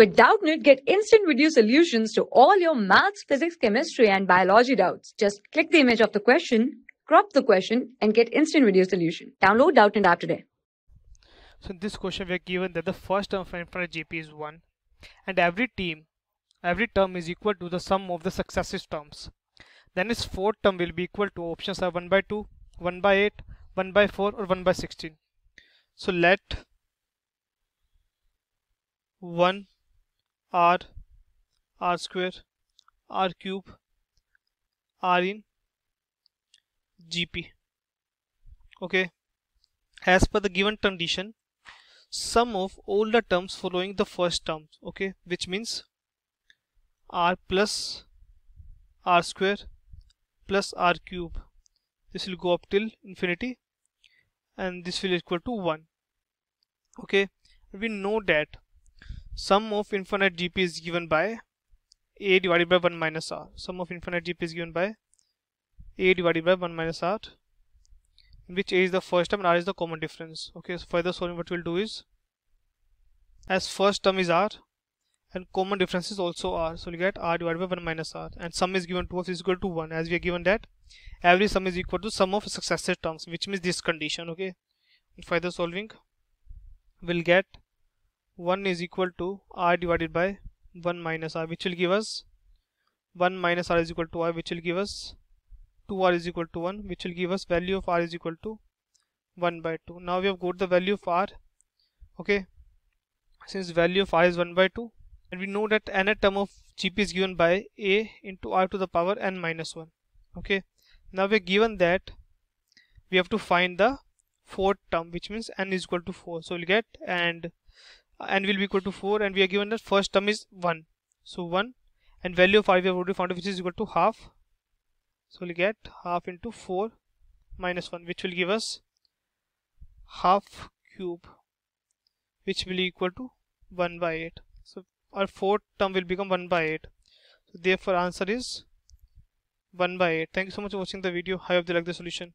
With Doubtnit, get instant video solutions to all your maths, physics, chemistry, and biology doubts. Just click the image of the question, crop the question, and get instant video solution. Download Doubtnit app today. So in this question, we are given that the first term for infinite GP is 1 and every team, every term is equal to the sum of the successive terms. Then its fourth term will be equal to options are 1 by 2, 1 by 8, 1 by 4 or 1 by 16. So let 1 r, r square, r cube, r in gp. Okay. As per the given condition, sum of all the terms following the first term, okay, which means r plus r square plus r cube. This will go up till infinity and this will equal to 1. Okay, we know that sum of infinite gp is given by a divided by 1 minus r. Sum of infinite gp is given by a divided by 1 minus r in which a is the first term and r is the common difference. Okay, so further solving what we'll do is as first term is r and common difference is also r. So we get r divided by 1 minus r and sum is given to us is equal to 1 as we are given that every sum is equal to sum of successive terms which means this condition okay. And further solving we'll get 1 is equal to r divided by 1 minus r which will give us 1 minus r is equal to r which will give us 2r is equal to 1 which will give us value of r is equal to 1 by 2. Now we have got the value of r okay since value of r is 1 by 2 and we know that nth term of gp is given by a into r to the power n minus 1 okay now we are given that we have to find the fourth term which means n is equal to 4 so we'll get and and will be equal to 4 and we are given that first term is 1 so 1 and value of r we have already found which is equal to half so we'll get half into 4 minus 1 which will give us half cube which will be equal to 1 by 8 so our fourth term will become 1 by 8 so therefore answer is 1 by 8 thank you so much for watching the video i hope you like the solution